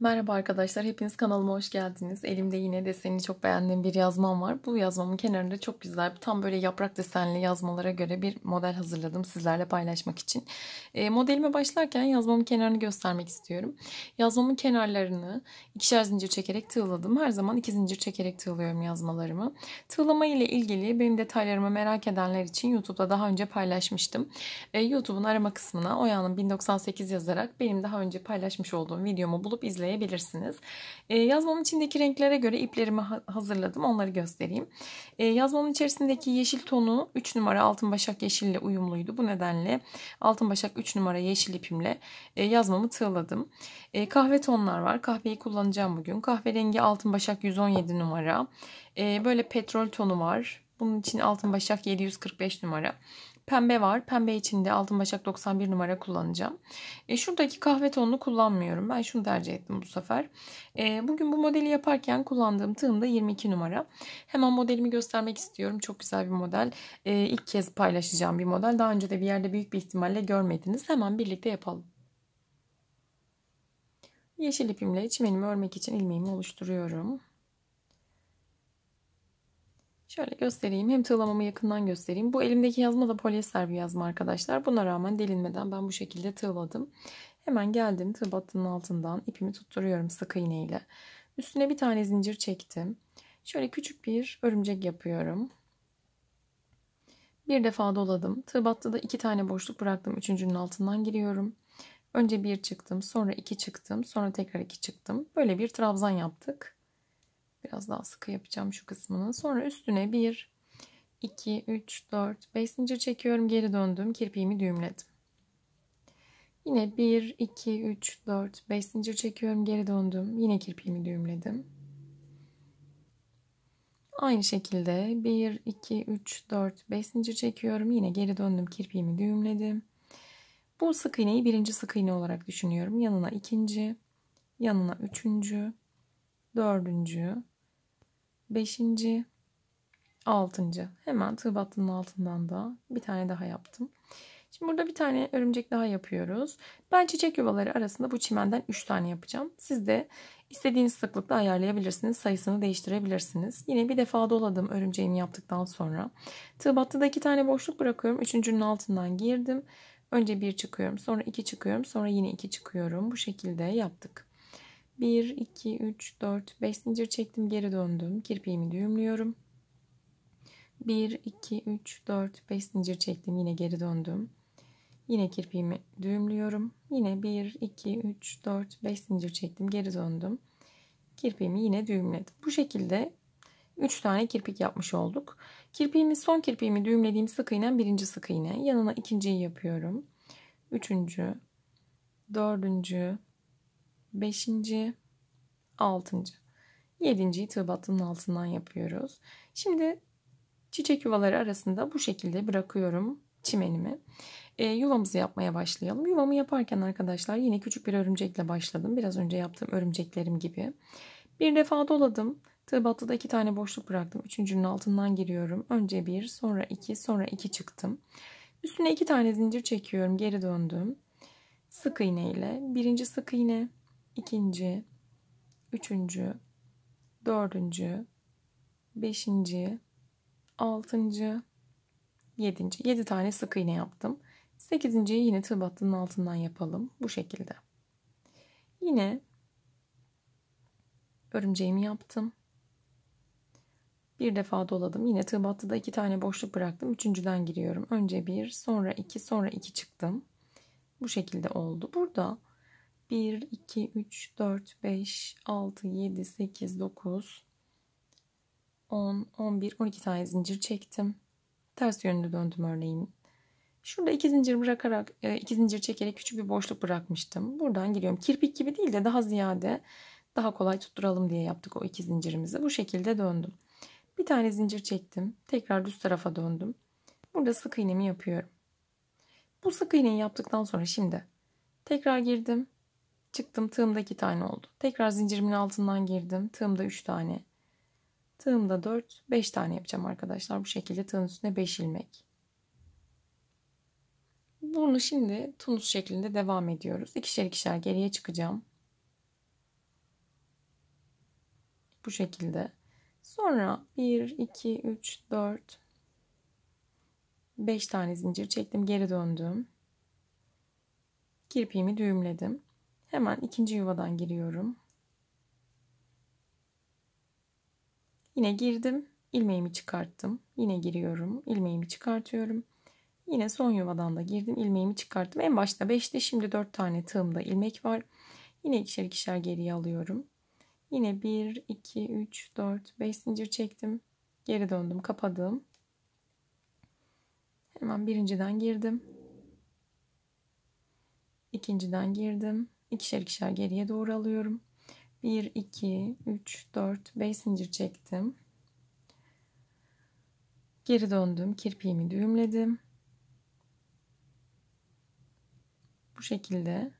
Merhaba arkadaşlar, hepiniz kanalıma hoş geldiniz. Elimde yine deseni çok beğendiğim bir yazmam var. Bu yazmamın kenarında çok güzel, tam böyle yaprak desenli yazmalara göre bir model hazırladım sizlerle paylaşmak için. E, modelime başlarken yazmamın kenarını göstermek istiyorum. Yazmamın kenarlarını ikişer zincir çekerek tığladım. Her zaman iki zincir çekerek tığlıyorum yazmalarımı. Tığlama ile ilgili benim detaylarımı merak edenler için YouTube'da daha önce paylaşmıştım. E, YouTube'un arama kısmına Oya'nın 1098 yazarak benim daha önce paylaşmış olduğum videomu bulup izleyin hazırlayabilirsiniz. E, ee, yazmamın içindeki renklere göre iplerimi hazırladım. Onları göstereyim. E, yazmamın içerisindeki yeşil tonu 3 numara altın başak yeşille uyumluydu. Bu nedenle altın başak 3 numara yeşil ipimle e, yazmamı tığladım. E, kahve tonlar var. Kahveyi kullanacağım bugün. Kahverengi altın başak 117 numara. E, böyle petrol tonu var. Bunun için altın başak 745 numara. Pembe var. Pembe içinde altın başak 91 numara kullanacağım. E, şuradaki kahve tonunu kullanmıyorum. Ben şunu tercih ettim bu sefer. E, bugün bu modeli yaparken kullandığım tığım da 22 numara. Hemen modelimi göstermek istiyorum. Çok güzel bir model. E, ilk kez paylaşacağım bir model. Daha önce de bir yerde büyük bir ihtimalle görmediniz. Hemen birlikte yapalım. Yeşil ipimle çimenimi örmek için ilmeğimi oluşturuyorum. Şöyle göstereyim. Hem tığlamamı yakından göstereyim. Bu elimdeki yazma da polyester bir yazma arkadaşlar. Buna rağmen delinmeden ben bu şekilde tığladım. Hemen geldim tığ battının altından ipimi tutturuyorum sık iğne ile. Üstüne bir tane zincir çektim. Şöyle küçük bir örümcek yapıyorum. Bir defa doladım. Tığ battı da iki tane boşluk bıraktım. Üçüncünün altından giriyorum. Önce bir çıktım, sonra iki çıktım, sonra tekrar iki çıktım. Böyle bir trabzan yaptık. Biraz daha sıkı yapacağım şu kısmını. Sonra üstüne 1, 2, 3, 4, 5 zincir çekiyorum. Geri döndüm. Kirpiğimi düğümledim. Yine 1, 2, 3, 4, 5 zincir çekiyorum. Geri döndüm. Yine kirpiğimi düğümledim. Aynı şekilde 1, 2, 3, 4, 5 zincir çekiyorum. Yine geri döndüm. Kirpiğimi düğümledim. Bu sık iğneyi birinci sık iğne olarak düşünüyorum. Yanına ikinci, yanına üçüncü, dördüncü, beşinci, altıncı. Hemen tığ battının altından da bir tane daha yaptım. Şimdi burada bir tane örümcek daha yapıyoruz. Ben çiçek yuvaları arasında bu çimenden üç tane yapacağım. Siz de istediğiniz sıklıkla ayarlayabilirsiniz. Sayısını değiştirebilirsiniz. Yine bir defa doladım örümceğimi yaptıktan sonra. Tığ battı da tane boşluk bırakıyorum. Üçüncünün altından girdim. Önce bir çıkıyorum. Sonra iki çıkıyorum. Sonra yine iki çıkıyorum. Bu şekilde yaptık. 1, 2, 3, 4, 5 zincir çektim. Geri döndüm. Kirpiğimi düğümlüyorum. 1, 2, 3, 4, 5 zincir çektim. Yine geri döndüm. Yine kirpiğimi düğümlüyorum. Yine 1, 2, 3, 4, 5 zincir çektim. Geri döndüm. Kirpiğimi yine düğümledim. Bu şekilde 3 tane kirpik yapmış olduk. Kirpiğimi son kirpiğimi düğümlediğim sık iğnen birinci sık iğne. Yanına ikinciyi yapıyorum. Üçüncü, dördüncü, beşinci, altıncı. Yedinciyi tığ altından yapıyoruz. Şimdi çiçek yuvaları arasında bu şekilde bırakıyorum çimenimi. E, yuvamızı yapmaya başlayalım. Yuvamı yaparken arkadaşlar yine küçük bir örümcekle başladım. Biraz önce yaptığım örümceklerim gibi. Bir defa doladım. Tığ da iki tane boşluk bıraktım. Üçüncünün altından giriyorum. Önce bir, sonra iki, sonra iki çıktım. Üstüne iki tane zincir çekiyorum. Geri döndüm. Sık iğne ile. Birinci sık iğne ikinci, üçüncü, dördüncü, beşinci, altıncı, yedinci. Yedi tane sık iğne yaptım. Sekizinciyi yine tığ battının altından yapalım. Bu şekilde. Yine örümceğimi yaptım. Bir defa doladım. Yine tığ da iki tane boşluk bıraktım. Üçüncüden giriyorum. Önce bir, sonra iki, sonra iki çıktım. Bu şekilde oldu. Burada 1, 2, 3, 4, 5, 6, 7, 8, 9, 10, 11, 12 tane zincir çektim. Ters yönlü döndüm örneğin. Şurada iki zincir bırakarak, e, iki zincir çekerek küçük bir boşluk bırakmıştım. Buradan giriyorum. Kirpik gibi değil de daha ziyade daha kolay tutturalım diye yaptık o iki zincirimizi. Bu şekilde döndüm. Bir tane zincir çektim. Tekrar düz tarafa döndüm. Burada sık iğnemi yapıyorum. Bu sık iğneyi yaptıktan sonra şimdi tekrar girdim. Çıktım tığımda iki tane oldu. Tekrar zincirimin altından girdim. Tığımda üç tane. Tığımda dört, beş tane yapacağım arkadaşlar. Bu şekilde tığın üstüne beş ilmek. Bunu şimdi tunus şeklinde devam ediyoruz. İkişer ikişer geriye çıkacağım. Bu şekilde. Sonra bir, iki, üç, dört, beş tane zincir çektim. Geri döndüm. Kirpiğimi düğümledim. Hemen ikinci yuvadan giriyorum. Yine girdim, ilmeğimi çıkarttım. Yine giriyorum, ilmeğimi çıkartıyorum. Yine son yuvadan da girdim, ilmeğimi çıkarttım. En başta 5'te şimdi 4 tane tığımda ilmek var. Yine ikişer ikişer geriye alıyorum. Yine 1, 2, 3, 4, 5 zincir çektim. Geri döndüm, kapadım. Hemen birinciden girdim. ikinciden girdim ikişer ikişer geriye doğru alıyorum. 1, 2, 3, 4, 5 zincir çektim. Geri döndüm. Kirpiğimi düğümledim. Bu şekilde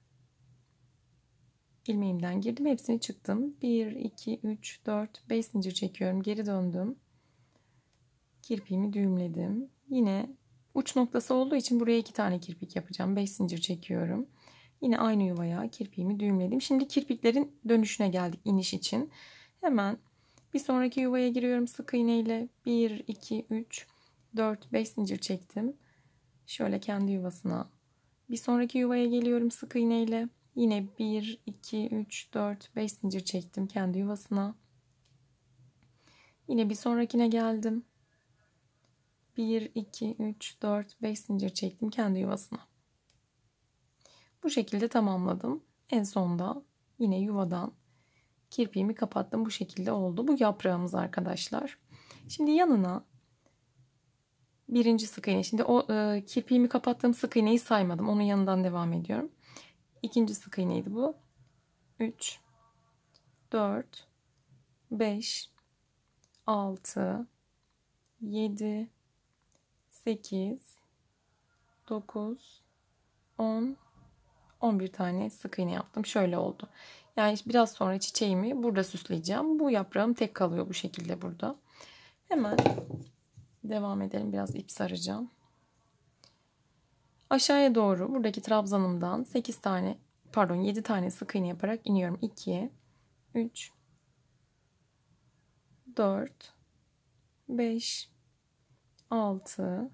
ilmeğimden girdim. Hepsini çıktım. 1, 2, 3, 4, 5 zincir çekiyorum. Geri döndüm. Kirpiğimi düğümledim. Yine uç noktası olduğu için buraya iki tane kirpik yapacağım. 5 zincir çekiyorum. Yine aynı yuvaya kirpiğimi düğümledim. Şimdi kirpiklerin dönüşüne geldik iniş için. Hemen bir sonraki yuvaya giriyorum sık iğne ile. 1, 2, 3, 4, 5 zincir çektim. Şöyle kendi yuvasına. Bir sonraki yuvaya geliyorum sık iğne ile. Yine 1, 2, 3, 4, 5 zincir çektim kendi yuvasına. Yine bir sonrakine geldim. 1, 2, 3, 4, 5 zincir çektim kendi yuvasına. Bu şekilde tamamladım. En sonda yine yuvadan kirpiğimi kapattım. Bu şekilde oldu. Bu yaprağımız arkadaşlar. Şimdi yanına birinci sık iğne. Şimdi o e, kirpiğimi kapattığım sık iğneyi saymadım. Onun yanından devam ediyorum. İkinci sık iğneydi bu. 3 4 5 6 7 8 9 10 11 tane sık iğne yaptım. Şöyle oldu. Yani biraz sonra çiçeğimi burada süsleyeceğim. Bu yaprağım tek kalıyor bu şekilde burada. Hemen devam edelim. Biraz ip saracağım. Aşağıya doğru buradaki trabzanımdan 8 tane pardon 7 tane sık iğne yaparak iniyorum. 2 3 4 5 6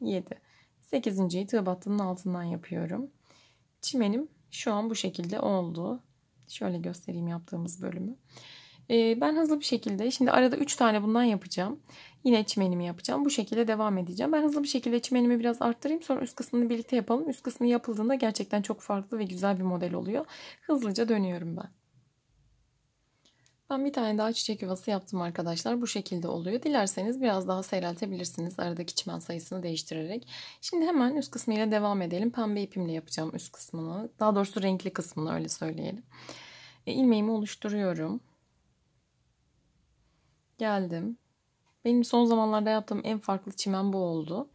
7 8. tığ battının altından yapıyorum çimenim şu an bu şekilde oldu. Şöyle göstereyim yaptığımız bölümü. Ee, ben hızlı bir şekilde şimdi arada 3 tane bundan yapacağım. Yine çimenimi yapacağım. Bu şekilde devam edeceğim. Ben hızlı bir şekilde çimenimi biraz arttırayım. Sonra üst kısmını birlikte yapalım. Üst kısmı yapıldığında gerçekten çok farklı ve güzel bir model oluyor. Hızlıca dönüyorum ben. Ben bir tane daha çiçek yuvası yaptım arkadaşlar. Bu şekilde oluyor. Dilerseniz biraz daha seyreltebilirsiniz. Aradaki çimen sayısını değiştirerek. Şimdi hemen üst kısmıyla devam edelim. Pembe ipimle yapacağım üst kısmını. Daha doğrusu renkli kısmını öyle söyleyelim. E, ilmeğimi oluşturuyorum. Geldim. Benim son zamanlarda yaptığım en farklı çimen bu oldu.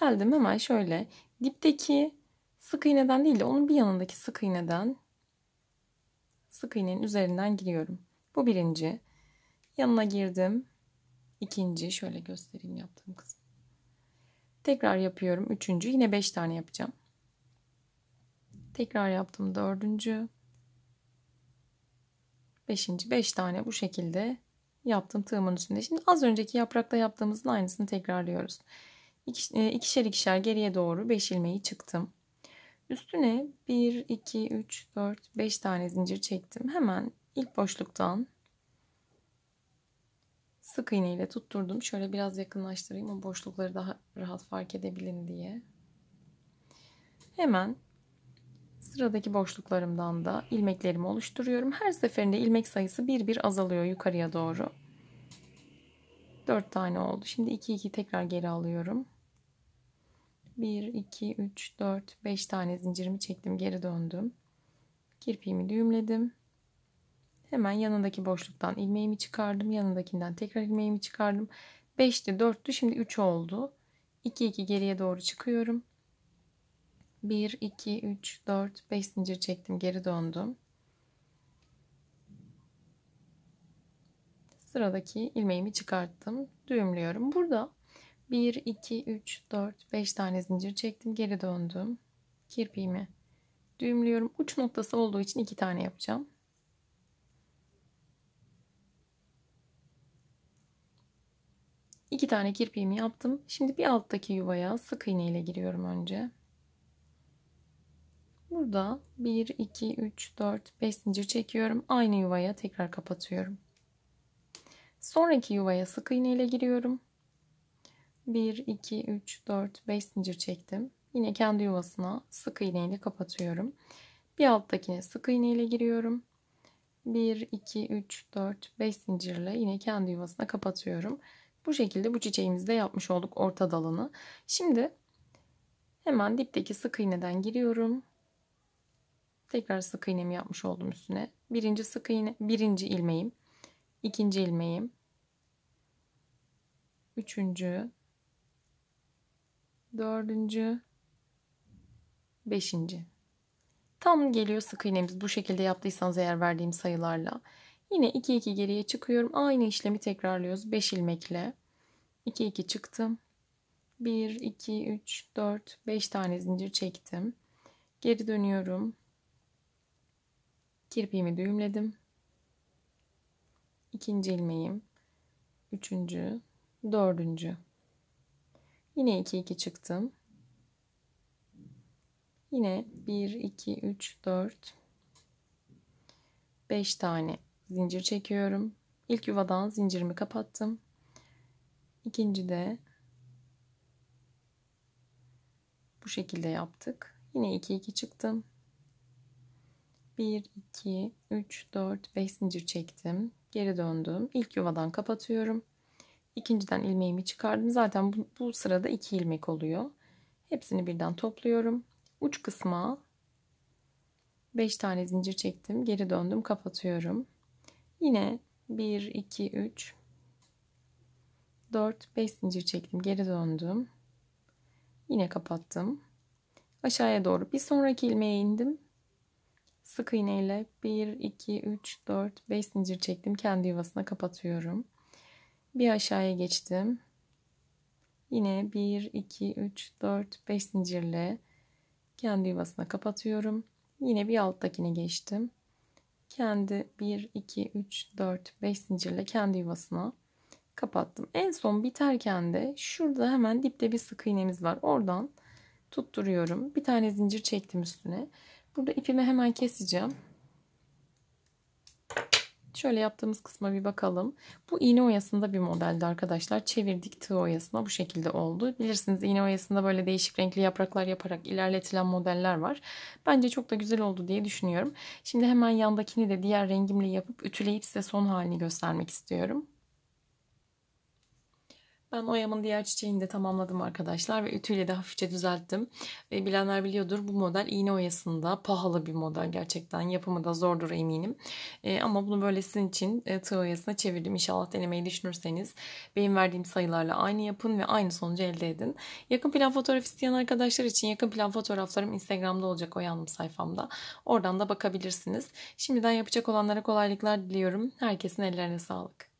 Geldim hemen şöyle dipteki sık iğneden değil de onun bir yanındaki sık iğneden sık iğnenin üzerinden giriyorum. Bu birinci. Yanına girdim. İkinci şöyle göstereyim yaptığım kısmı. Tekrar yapıyorum. Üçüncü yine beş tane yapacağım. Tekrar yaptım dördüncü. Beşinci beş tane bu şekilde yaptım tığımın üstünde. Şimdi az önceki yaprakta yaptığımızın aynısını tekrarlıyoruz. İki, e, ikişer ikişer geriye doğru beş ilmeği çıktım. Üstüne bir iki üç dört beş tane zincir çektim. Hemen ilk boşluktan sık iğne ile tutturdum. Şöyle biraz yakınlaştırayım o boşlukları daha rahat fark edebilin diye. Hemen sıradaki boşluklarımdan da ilmeklerimi oluşturuyorum. Her seferinde ilmek sayısı bir bir azalıyor yukarıya doğru. 4 tane oldu. Şimdi 2 2 tekrar geri alıyorum. 1 2 3 4 5 tane zincirimi çektim, geri döndüm. Kirpiğimi düğümledim. Hemen yanındaki boşluktan ilmeğimi çıkardım. Yanındakinden tekrar ilmeğimi çıkardım. 5'ti 4'tü şimdi 3 oldu. 2 2 geriye doğru çıkıyorum. 1 2 3 4 5 zincir çektim geri döndüm. Sıradaki ilmeğimi çıkarttım. Düğümlüyorum. Burada 1 2 3 4 5 tane zincir çektim geri döndüm. Kirpiğimi düğümlüyorum. Uç noktası olduğu için 2 tane yapacağım. tane kirpiğimi yaptım. Şimdi bir alttaki yuvaya sık iğne ile giriyorum önce. Burada 1, 2, 3, 4, 5 zincir çekiyorum. Aynı yuvaya tekrar kapatıyorum. Sonraki yuvaya sık iğne ile giriyorum. 1, 2, 3, 4, 5 zincir çektim. Yine kendi yuvasına sık iğne ile kapatıyorum. Bir alttakine sık iğne ile giriyorum. 1, 2, 3, 4, 5 zincirle yine kendi yuvasına kapatıyorum. Bu şekilde bu çiçeğimizde yapmış olduk orta dalını. Şimdi hemen dipteki sık iğneden giriyorum. Tekrar sık iğnemi yapmış oldum üstüne. Birinci sık iğne, birinci ilmeğim, ikinci ilmeğim, üçüncü, dördüncü, beşinci. Tam geliyor sık iğnemiz. Bu şekilde yaptıysanız eğer verdiğim sayılarla. Yine 2 2 geriye çıkıyorum. Aynı işlemi tekrarlıyoruz 5 ilmekle. 2 2 çıktım. 1 2 3 4 5 tane zincir çektim. Geri dönüyorum. Kirpiğimi düğümledim. İkinci ilmeğim. Üçüncü, dördüncü. Yine 2 2 çıktım. Yine 1 2 3 4 5 tane zincir çekiyorum. İlk yuvadan zincirimi kapattım. İkinci de bu şekilde yaptık. Yine 2 2 çıktım. 1 2 3 4 5 zincir çektim. Geri döndüm. İlk yuvadan kapatıyorum. İkinciden ilmeğimi çıkardım. Zaten bu, bu sırada 2 ilmek oluyor. Hepsini birden topluyorum. Uç kısma 5 tane zincir çektim. Geri döndüm. Kapatıyorum. Yine 1, 2, 3, 4, 5 zincir çektim. Geri döndüm. Yine kapattım. Aşağıya doğru bir sonraki ilmeğe indim. Sık iğneyle 1, 2, 3, 4, 5 zincir çektim. Kendi yuvasına kapatıyorum. Bir aşağıya geçtim. Yine 1, 2, 3, 4, 5 zincirle kendi yuvasına kapatıyorum. Yine bir alttakine geçtim kendi 1, 2, 3, 4, 5 zincirle kendi yuvasına kapattım. En son biterken de şurada hemen dipte bir sık iğnemiz var. Oradan tutturuyorum. Bir tane zincir çektim üstüne. Burada ipimi hemen keseceğim. Şöyle yaptığımız kısma bir bakalım. Bu iğne oyasında bir modeldi arkadaşlar. Çevirdik tığ oyasına bu şekilde oldu. Bilirsiniz iğne oyasında böyle değişik renkli yapraklar yaparak ilerletilen modeller var. Bence çok da güzel oldu diye düşünüyorum. Şimdi hemen yandakini de diğer rengimle yapıp ütüleyip size son halini göstermek istiyorum. Ben oyamın diğer çiçeğini de tamamladım arkadaşlar ve ütüyle de hafifçe düzelttim. Ve bilenler biliyordur bu model iğne oyasında pahalı bir model gerçekten. Yapımı da zordur eminim. E, ama bunu böyle sizin için e, tığ oyasına çevirdim. İnşallah denemeyi düşünürseniz benim verdiğim sayılarla aynı yapın ve aynı sonucu elde edin. Yakın plan fotoğraf isteyen arkadaşlar için yakın plan fotoğraflarım Instagram'da olacak oyanım sayfamda. Oradan da bakabilirsiniz. Şimdiden yapacak olanlara kolaylıklar diliyorum. Herkesin ellerine sağlık.